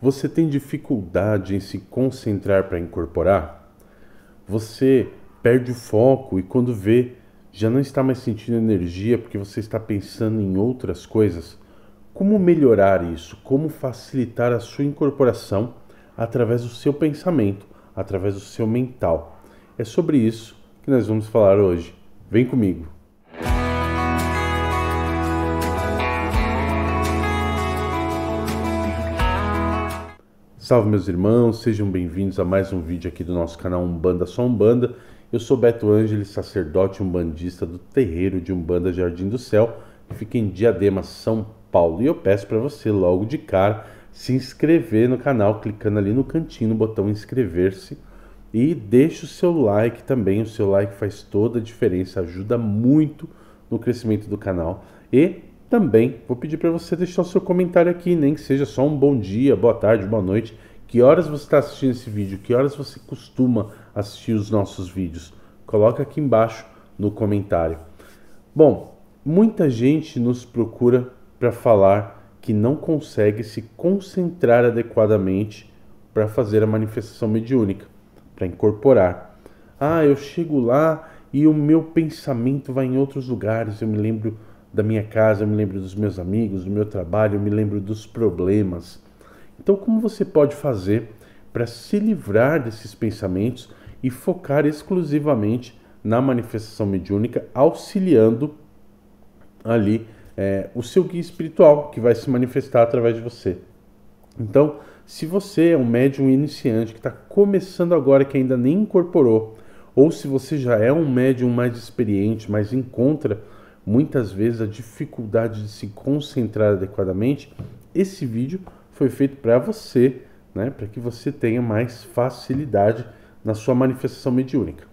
Você tem dificuldade em se concentrar para incorporar? Você perde o foco e quando vê, já não está mais sentindo energia porque você está pensando em outras coisas? Como melhorar isso? Como facilitar a sua incorporação através do seu pensamento, através do seu mental? É sobre isso que nós vamos falar hoje. Vem comigo! Salve meus irmãos, sejam bem-vindos a mais um vídeo aqui do nosso canal Umbanda Só Umbanda. Eu sou Beto Ângeles, sacerdote umbandista do terreiro de Umbanda Jardim do Céu, que fica em Diadema, São Paulo. E eu peço para você logo de cara se inscrever no canal, clicando ali no cantinho no botão inscrever-se e deixe o seu like também. O seu like faz toda a diferença, ajuda muito no crescimento do canal. E também vou pedir para você deixar o seu comentário aqui, nem que seja só um bom dia, boa tarde, boa noite. Que horas você está assistindo esse vídeo? Que horas você costuma assistir os nossos vídeos? Coloca aqui embaixo no comentário. Bom, muita gente nos procura para falar que não consegue se concentrar adequadamente para fazer a manifestação mediúnica, para incorporar. Ah, eu chego lá e o meu pensamento vai em outros lugares, eu me lembro da minha casa, eu me lembro dos meus amigos, do meu trabalho, eu me lembro dos problemas. Então, como você pode fazer para se livrar desses pensamentos e focar exclusivamente na manifestação mediúnica, auxiliando ali é, o seu guia espiritual que vai se manifestar através de você? Então, se você é um médium iniciante que está começando agora, que ainda nem incorporou, ou se você já é um médium mais experiente, mas encontra muitas vezes a dificuldade de se concentrar adequadamente, esse vídeo foi feito para você, né? para que você tenha mais facilidade na sua manifestação mediúnica.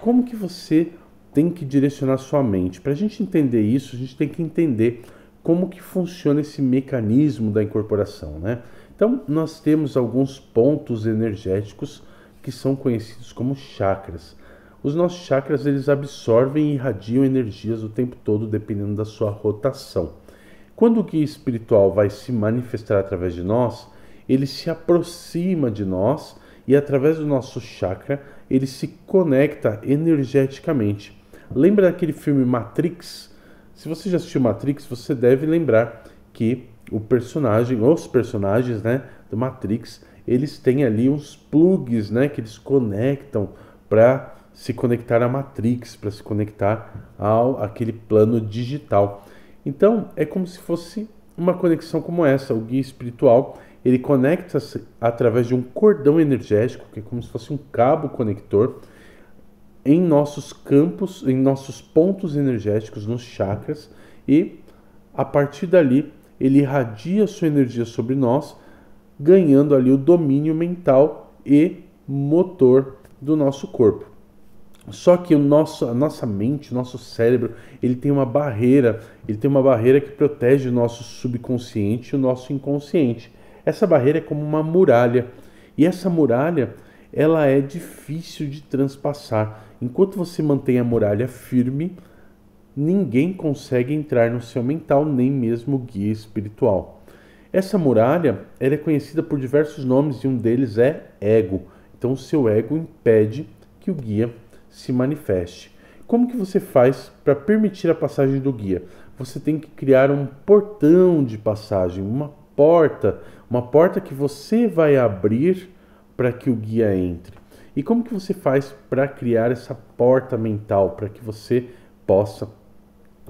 Como que você tem que direcionar sua mente? Para a gente entender isso, a gente tem que entender como que funciona esse mecanismo da incorporação, né? Então, nós temos alguns pontos energéticos que são conhecidos como chakras. Os nossos chakras, eles absorvem e irradiam energias o tempo todo, dependendo da sua rotação. Quando o guia espiritual vai se manifestar através de nós, ele se aproxima de nós e através do nosso chakra ele se conecta energeticamente. Lembra daquele filme Matrix? Se você já assistiu Matrix, você deve lembrar que o personagem, ou os personagens, né, do Matrix, eles têm ali uns plugs, né, que eles conectam para se conectar à Matrix, para se conectar ao aquele plano digital. Então, é como se fosse uma conexão como essa. O guia espiritual, ele conecta-se através de um cordão energético, que é como se fosse um cabo conector, em nossos campos, em nossos pontos energéticos, nos chakras, e a partir dali ele irradia sua energia sobre nós, ganhando ali o domínio mental e motor do nosso corpo. Só que o nosso, a nossa mente, o nosso cérebro, ele tem uma barreira, ele tem uma barreira que protege o nosso subconsciente e o nosso inconsciente. Essa barreira é como uma muralha. E essa muralha, ela é difícil de transpassar. Enquanto você mantém a muralha firme, ninguém consegue entrar no seu mental, nem mesmo o guia espiritual. Essa muralha ela é conhecida por diversos nomes e um deles é ego. Então, o seu ego impede que o guia se manifeste. Como que você faz para permitir a passagem do guia? Você tem que criar um portão de passagem, uma porta, uma porta que você vai abrir para que o guia entre. E como que você faz para criar essa porta mental para que você possa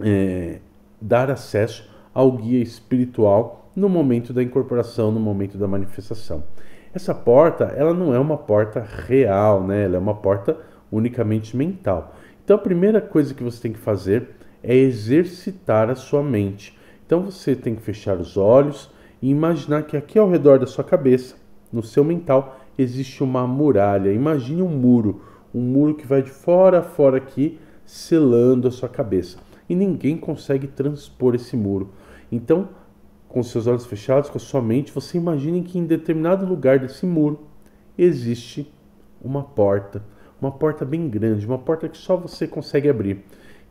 é, dar acesso ao guia espiritual no momento da incorporação, no momento da manifestação? Essa porta, ela não é uma porta real, né? Ela é uma porta unicamente mental. Então a primeira coisa que você tem que fazer é exercitar a sua mente. Então você tem que fechar os olhos e imaginar que aqui ao redor da sua cabeça, no seu mental, existe uma muralha. Imagine um muro, um muro que vai de fora a fora aqui, selando a sua cabeça. E ninguém consegue transpor esse muro. Então, com seus olhos fechados, com a sua mente, você imagine que em determinado lugar desse muro existe uma porta uma porta bem grande, uma porta que só você consegue abrir.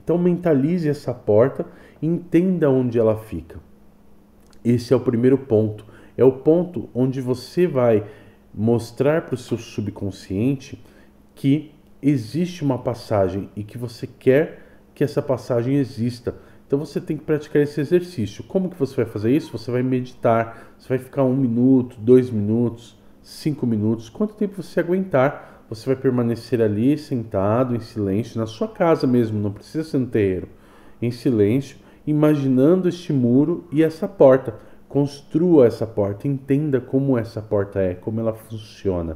Então mentalize essa porta e entenda onde ela fica. Esse é o primeiro ponto. É o ponto onde você vai mostrar para o seu subconsciente que existe uma passagem e que você quer que essa passagem exista. Então você tem que praticar esse exercício. Como que você vai fazer isso? Você vai meditar. Você vai ficar um minuto, dois minutos, cinco minutos, quanto tempo você aguentar você vai permanecer ali sentado em silêncio, na sua casa mesmo, não precisa ser no terreiro, em silêncio, imaginando este muro e essa porta. Construa essa porta, entenda como essa porta é, como ela funciona.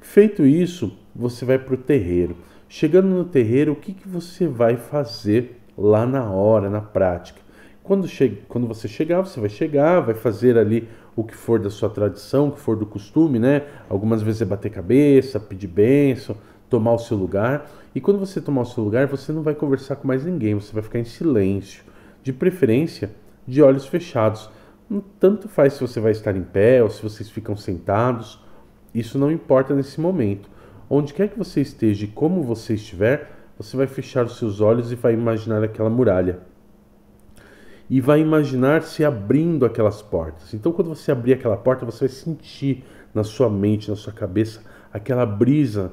Feito isso, você vai para o terreiro. Chegando no terreiro, o que, que você vai fazer lá na hora, na prática? Quando, che quando você chegar, você vai chegar, vai fazer ali o que for da sua tradição, o que for do costume, né? Algumas vezes é bater cabeça, pedir bênção, tomar o seu lugar. E quando você tomar o seu lugar, você não vai conversar com mais ninguém, você vai ficar em silêncio, de preferência de olhos fechados. Não hum, tanto faz se você vai estar em pé ou se vocês ficam sentados, isso não importa nesse momento. Onde quer que você esteja e como você estiver, você vai fechar os seus olhos e vai imaginar aquela muralha e vai imaginar se abrindo aquelas portas. Então, quando você abrir aquela porta, você vai sentir na sua mente, na sua cabeça, aquela brisa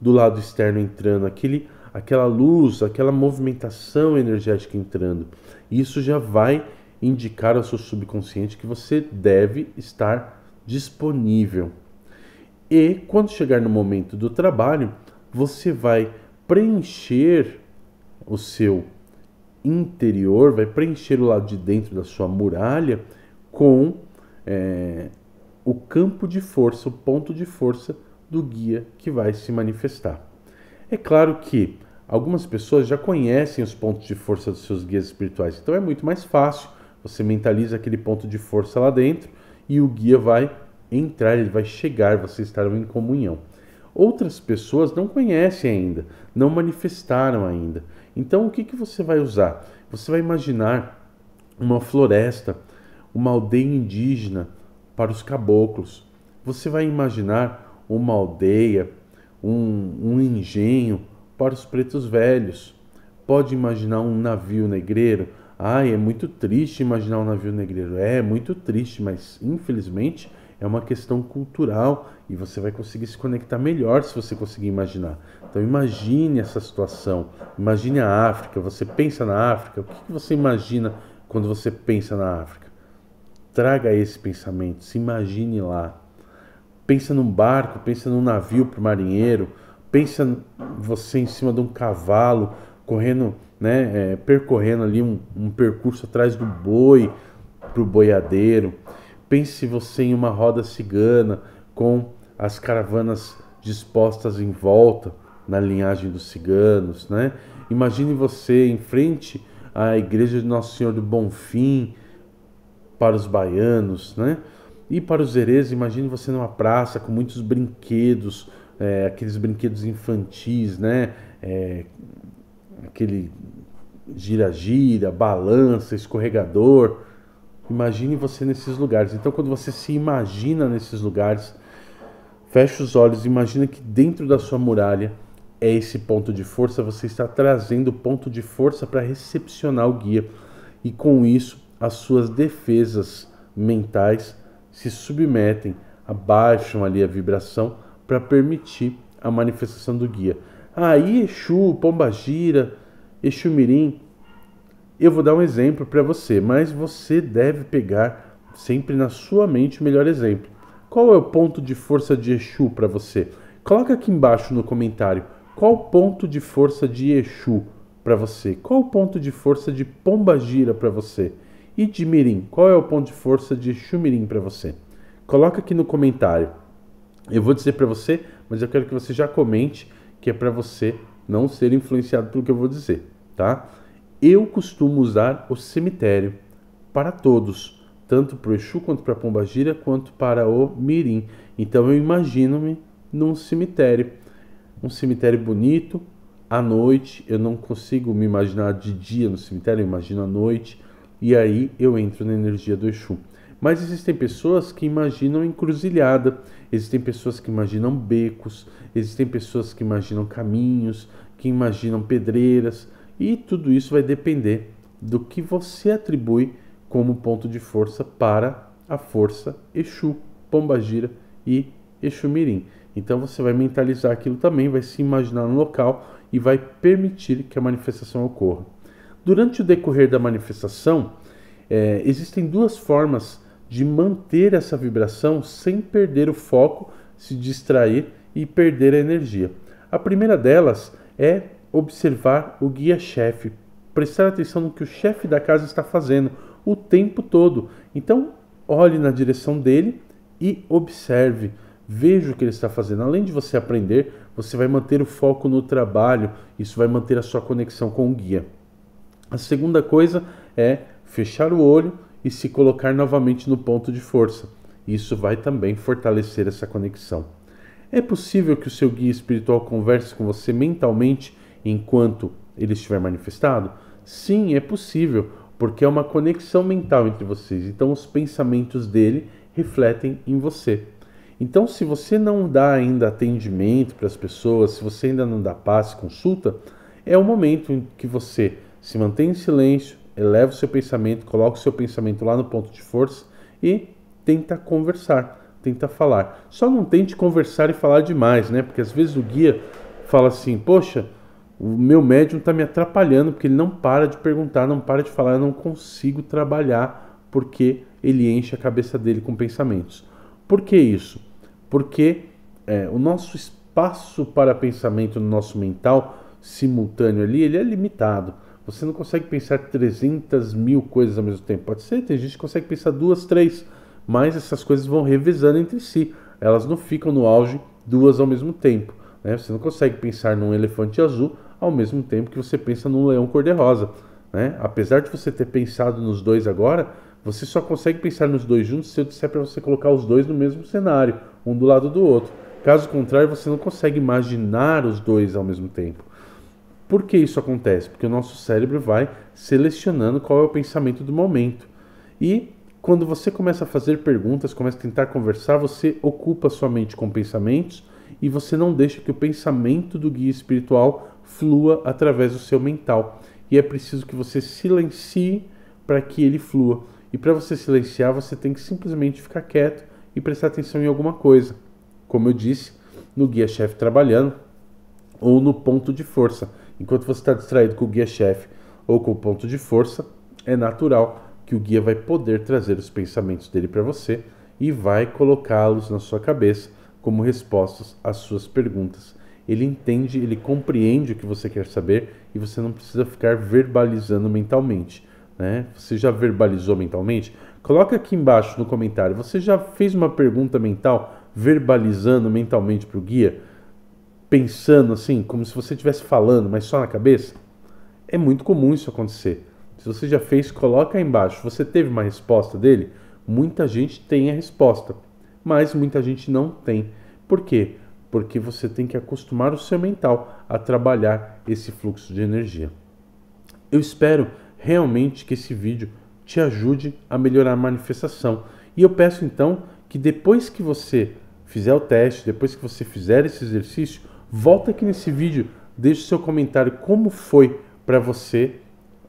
do lado externo entrando, aquele, aquela luz, aquela movimentação energética entrando. Isso já vai indicar ao seu subconsciente que você deve estar disponível. E quando chegar no momento do trabalho, você vai preencher o seu interior, vai preencher o lado de dentro da sua muralha com é, o campo de força, o ponto de força do guia que vai se manifestar. É claro que algumas pessoas já conhecem os pontos de força dos seus guias espirituais, então é muito mais fácil. Você mentaliza aquele ponto de força lá dentro e o guia vai entrar, ele vai chegar, vocês estarão em comunhão outras pessoas não conhecem ainda, não manifestaram ainda. Então, o que, que você vai usar? Você vai imaginar uma floresta, uma aldeia indígena para os caboclos. Você vai imaginar uma aldeia, um, um engenho para os pretos velhos. Pode imaginar um navio negreiro. Ai, é muito triste imaginar um navio negreiro. É, é muito triste, mas infelizmente é uma questão cultural e você vai conseguir se conectar melhor se você conseguir imaginar. Então imagine essa situação, imagine a África, você pensa na África, o que você imagina quando você pensa na África? Traga esse pensamento, se imagine lá. Pensa num barco, pensa num navio para o marinheiro, pensa você em cima de um cavalo, correndo, né, é, percorrendo ali um, um percurso atrás do boi, para o boiadeiro Pense você em uma roda cigana com as caravanas dispostas em volta na linhagem dos ciganos, né? Imagine você em frente à igreja de Nossa Senhora do Bonfim para os baianos, né? E para os herês, imagine você numa praça com muitos brinquedos, é, aqueles brinquedos infantis, né? É, aquele gira-gira, balança, escorregador, Imagine você nesses lugares. Então, quando você se imagina nesses lugares, fecha os olhos, imagina que dentro da sua muralha é esse ponto de força. Você está trazendo o ponto de força para recepcionar o guia e com isso as suas defesas mentais se submetem, abaixam ali a vibração para permitir a manifestação do guia. Aí ah, Exu, Pombagira, Exu Mirim, eu vou dar um exemplo para você, mas você deve pegar sempre na sua mente o melhor exemplo. Qual é o ponto de força de Exu para você? Coloca aqui embaixo no comentário. Qual o ponto de força de Exu para você? Qual o ponto de força de Pomba Gira para você? E de Mirim, qual é o ponto de força de Exu Mirim para você? Coloca aqui no comentário. Eu vou dizer para você, mas eu quero que você já comente que é para você não ser influenciado pelo que eu vou dizer, tá? Eu costumo usar o cemitério para todos, tanto para o Exu quanto para a Pombagira, quanto para o Mirim. Então eu imagino-me num cemitério, um cemitério bonito, à noite. Eu não consigo me imaginar de dia no cemitério, eu imagino à noite. E aí eu entro na energia do Exu. Mas existem pessoas que imaginam encruzilhada, existem pessoas que imaginam becos, existem pessoas que imaginam caminhos, que imaginam pedreiras, e tudo isso vai depender do que você atribui como ponto de força para a força Exu, Pombagira e Exu Mirim. Então você vai mentalizar aquilo também, vai se imaginar no local e vai permitir que a manifestação ocorra. Durante o decorrer da manifestação, é, existem duas formas de manter essa vibração sem perder o foco, se distrair e perder a energia. A primeira delas é observar o guia-chefe, prestar atenção no que o chefe da casa está fazendo o tempo todo. Então, olhe na direção dele e observe, veja o que ele está fazendo. Além de você aprender, você vai manter o foco no trabalho, isso vai manter a sua conexão com o guia. A segunda coisa é fechar o olho e se colocar novamente no ponto de força. Isso vai também fortalecer essa conexão. É possível que o seu guia espiritual converse com você mentalmente enquanto ele estiver manifestado? Sim, é possível, porque é uma conexão mental entre vocês. Então, os pensamentos dele refletem em você. Então, se você não dá ainda atendimento para as pessoas, se você ainda não dá paz, consulta, é o momento em que você se mantém em silêncio, eleva o seu pensamento, coloca o seu pensamento lá no ponto de força e tenta conversar, tenta falar. Só não tente conversar e falar demais, né? Porque às vezes o guia fala assim: "Poxa, o meu médium está me atrapalhando porque ele não para de perguntar, não para de falar, eu não consigo trabalhar porque ele enche a cabeça dele com pensamentos. Por que isso? Porque é, o nosso espaço para pensamento no nosso mental simultâneo ali, ele é limitado. Você não consegue pensar 300 mil coisas ao mesmo tempo. Pode ser, tem gente que consegue pensar duas, três, mas essas coisas vão revezando entre si. Elas não ficam no auge duas ao mesmo tempo. Né? Você não consegue pensar num elefante azul ao mesmo tempo que você pensa num leão cor-de-rosa. Né? Apesar de você ter pensado nos dois agora, você só consegue pensar nos dois juntos se eu disser para você colocar os dois no mesmo cenário, um do lado do outro. Caso contrário, você não consegue imaginar os dois ao mesmo tempo. Por que isso acontece? Porque o nosso cérebro vai selecionando qual é o pensamento do momento. E quando você começa a fazer perguntas, começa a tentar conversar, você ocupa sua mente com pensamentos e você não deixa que o pensamento do guia espiritual flua através do seu mental. E é preciso que você silencie para que ele flua. E para você silenciar, você tem que simplesmente ficar quieto e prestar atenção em alguma coisa. Como eu disse, no guia-chefe trabalhando ou no ponto de força. Enquanto você está distraído com o guia-chefe ou com o ponto de força, é natural que o guia vai poder trazer os pensamentos dele para você e vai colocá-los na sua cabeça como respostas às suas perguntas ele entende, ele compreende o que você quer saber e você não precisa ficar verbalizando mentalmente. Né? Você já verbalizou mentalmente? Coloca aqui embaixo no comentário. Você já fez uma pergunta mental, verbalizando mentalmente para o guia, pensando assim, como se você estivesse falando, mas só na cabeça? É muito comum isso acontecer. Se você já fez, coloca aí embaixo. Você teve uma resposta dele? Muita gente tem a resposta, mas muita gente não tem. Por quê? porque você tem que acostumar o seu mental a trabalhar esse fluxo de energia. Eu espero realmente que esse vídeo te ajude a melhorar a manifestação. E eu peço então que depois que você fizer o teste, depois que você fizer esse exercício, volta aqui nesse vídeo, deixe seu comentário como foi para você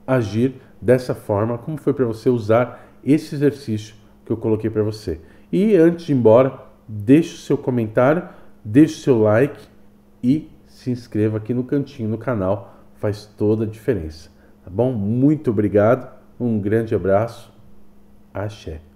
agir dessa forma, como foi para você usar esse exercício que eu coloquei para você. E antes de ir embora, deixe o seu comentário deixe seu like e se inscreva aqui no cantinho no canal, faz toda a diferença, tá bom? Muito obrigado, um grande abraço, axé.